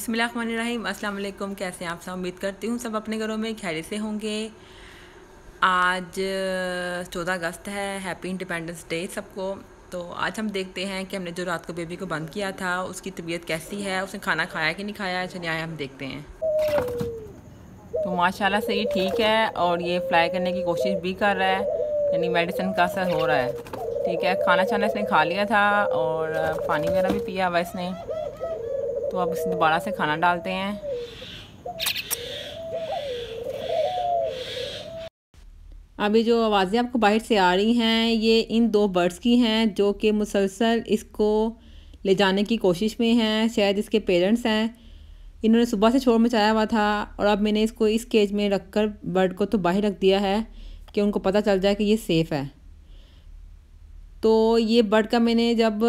अस्सलाम वालेकुम कैसे हैं आप सब उम्मीद करती हूँ सब अपने घरों में खैर से होंगे आज चौदह अगस्त है हैप्पी इंडिपेंडेंस डे सबको तो आज हम देखते हैं कि हमने जो रात को बेबी को बंद किया था उसकी तबीयत कैसी है उसने खाना खाया कि नहीं खाया चलिए आए हम देखते हैं तो माशाला से ये ठीक है और ये फ्लाई करने की कोशिश भी कर रहा है यानी मेडिसिन का असर हो रहा है ठीक है खाना छाना इसने खा लिया था और पानी वगैरह भी पिया हुआ इसने तो अब उसे दोबारा से खाना डालते हैं अभी जो आवाज़ें आपको बाहर से आ रही हैं ये इन दो बर्ड्स की हैं जो कि मुसलसल इसको ले जाने की कोशिश में हैं शायद इसके पेरेंट्स हैं इन्होंने सुबह से छोड़ मचाया हुआ था और अब मैंने इसको इस केज में रख कर बर्ड को तो बाहर रख दिया है कि उनको पता चल जाए कि ये सेफ़ है तो ये बर्ड का मैंने जब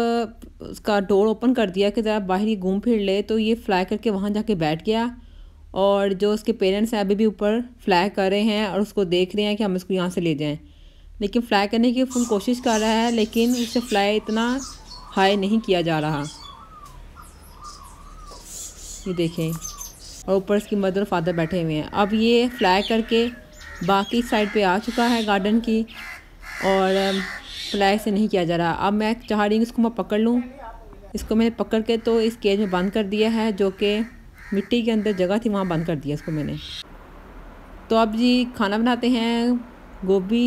उसका डोर ओपन कर दिया कि ज़रा बाहर ये घूम फिर ले तो ये फ्लाई करके वहाँ जाके बैठ गया और जो उसके पेरेंट्स हैं अभी भी ऊपर फ्लाई कर रहे हैं और उसको देख रहे हैं कि हम इसको यहाँ से ले जाएं लेकिन फ्लाई करने की फुल कोशिश कर रहा है लेकिन उससे फ्लाई इतना हाई नहीं किया जा रहा ये देखें और ऊपर इसकी मदर फादर बैठे हुए हैं अब ये फ्लाई करके बाकी साइड पर आ चुका है गार्डन की और फ्लाई से नहीं किया जा रहा अब मैं चाह रही हूँ इसको मैं पकड़ लूँ इसको मैंने पकड़ के तो इस केज में बंद कर दिया है जो कि मिट्टी के अंदर जगह थी वहाँ बंद कर दिया इसको मैंने तो अब जी खाना बनाते हैं गोभी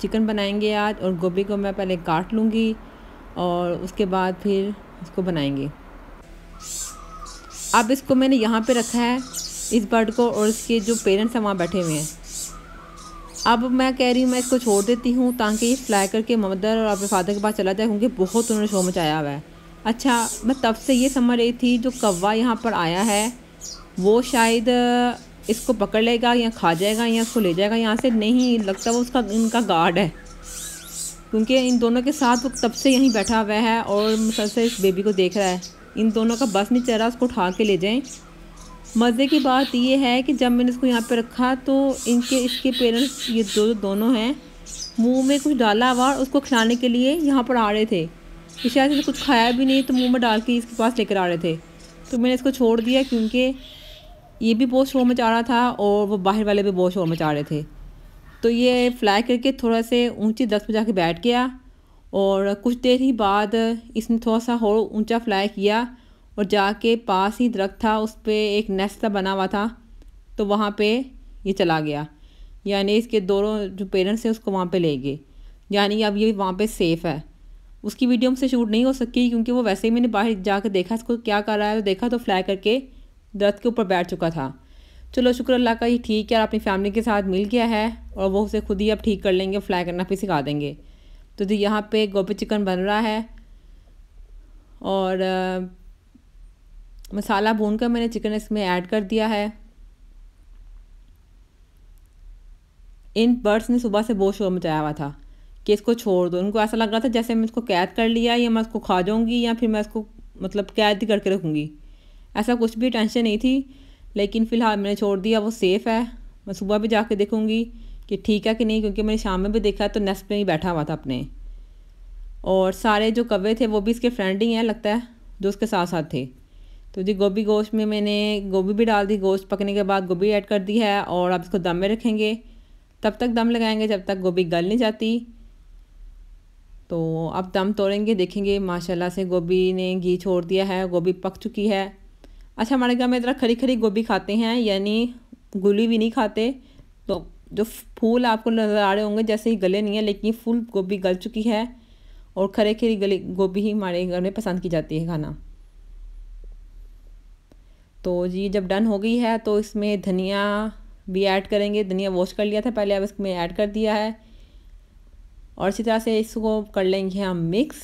चिकन बनाएंगे आज और गोभी को मैं पहले काट लूँगी और उसके बाद फिर इसको बनाएंगे अब इसको मैंने यहाँ पे रखा है इस बर्ड को और इसके जो पेरेंट्स हैं वहाँ बैठे हुए हैं अब मैं कह रही हूँ मैं इसको छोड़ देती हूँ ताकि ये फ्लाई करके मदर और अपने फादर के पास चला जाए क्योंकि बहुत उन्होंने शो मचाया हुआ है अच्छा मैं तब से ये समझ रही थी जो कौवा यहाँ पर आया है वो शायद इसको पकड़ लेगा या खा जाएगा या इसको ले जाएगा यहाँ से नहीं लगता वो उसका इनका गार्ड है क्योंकि इन दोनों के साथ वो तब से यहीं बैठा हुआ है और मुसलसल इस बेबी को देख रहा है इन दोनों का बस नहीं चल रहा उसको उठा के ले जाएं मज़े की बात ये है कि जब मैंने इसको यहाँ पे रखा तो इनके इसके पेरेंट्स ये दो दोनों हैं मुंह में कुछ डाला हुआ और उसको खिलाने के लिए यहाँ पर आ रहे थे कि शायद इसे कुछ खाया भी नहीं तो मुंह में डाल के इसके पास लेकर आ रहे थे तो मैंने इसको छोड़ दिया क्योंकि ये भी बहुत शोर मचा रहा था और वो बाहर वाले भी बहुत शोर मचा रहे थे तो ये फ्लाई करके थोड़ा से ऊँचे दस पर जाके बैठ गया और कुछ देर ही बाद इसने थोड़ा सा और ऊँचा फ्लाई किया और जाके पास ही दरख्त था उस पर एक नेस्ट सा बना हुआ था तो वहाँ पे ये चला गया यानी इसके दोनों जो पेरेंट्स हैं उसको वहाँ पे ले गए यानी अब ये वहाँ पे सेफ़ है उसकी वीडियो हमसे शूट नहीं हो सकी क्योंकि वो वैसे ही मैंने बाहर कर देखा इसको क्या कर रहा है तो देखा तो फ्लाई करके दरख्त के ऊपर बैठ चुका था चलो शुक्र अल्लाह का ये ठीक है और अपनी फैमिली के साथ मिल गया है और वो उसे खुद ही अब ठीक कर लेंगे फ्लाई करना भी सिखा देंगे तो जी यहाँ पे गोभी चिकन बन रहा है और मसाला भून कर मैंने चिकन इसमें ऐड कर दिया है इन बर्ड्स ने सुबह से बहुत शोर मचाया हुआ था कि इसको छोड़ दो उनको ऐसा लग रहा था जैसे मैं इसको कैद कर लिया या मैं इसको खा जाऊँगी या फिर मैं इसको मतलब कैद ही करके रखूँगी ऐसा कुछ भी टेंशन नहीं थी लेकिन फ़िलहाल मैंने छोड़ दिया वो सेफ़ है मैं सुबह भी जाके देखूँगी कि ठीक है कि नहीं क्योंकि मैंने शाम में भी देखा तो नेस्ट में ही बैठा हुआ था अपने और सारे जो कवे थे वो भी इसके फ्रेंड ही हैं लगता है जो उसके साथ साथ थे तो जी गोभी गोश्त में मैंने गोभी भी डाल दी गोश्त पकने के बाद गोभी ऐड कर दी है और अब इसको दम में रखेंगे तब तक दम लगाएंगे जब तक गोभी गल नहीं जाती तो अब दम तोड़ेंगे देखेंगे माशाल्लाह से गोभी ने घी छोड़ दिया है गोभी पक चुकी है अच्छा हमारे घर में इतना खड़ी खरी गोभी खाते हैं यानी गुली भी नहीं खाते तो जो फूल आपको नज़र आ रहे होंगे जैसे ही गले नहीं है लेकिन फूल गोभी गल चुकी है और खरे खरी गली गोभी ही हमारे घर में पसंद की जाती है खाना तो जी जब डन हो गई है तो इसमें धनिया भी ऐड करेंगे धनिया वॉश कर लिया था पहले अब इसमें ऐड कर दिया है और इसी तरह से इसको कर लेंगे हम मिक्स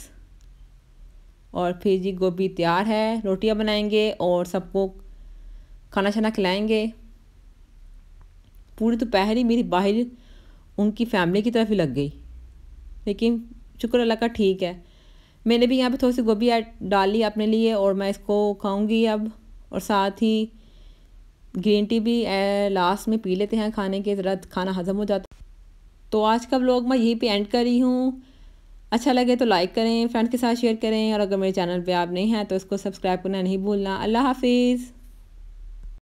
और फिर जी गोभी तैयार है रोटियां बनाएंगे और सबको खाना छाना खिलाएंगे पूरी दोपहर तो ही मेरी बाहर उनकी फैमिली की तरफ ही लग गई लेकिन शुक्र अल्लाह का ठीक है मैंने भी यहाँ पे थोड़ी सी गोभी डाली अपने लिए और मैं इसको खाऊंगी अब और साथ ही ग्रीन टी भी लास्ट में पी लेते हैं खाने के ज़रा खाना हज़म हो जाता तो आज का ब्लॉग मैं यहीं पे एंड कर रही हूँ अच्छा लगे तो लाइक करें फ्रेंड के साथ शेयर करें और अगर मेरे चैनल पे आप नहीं हैं तो इसको सब्सक्राइब करना नहीं भूलना अल्लाह हाफिज़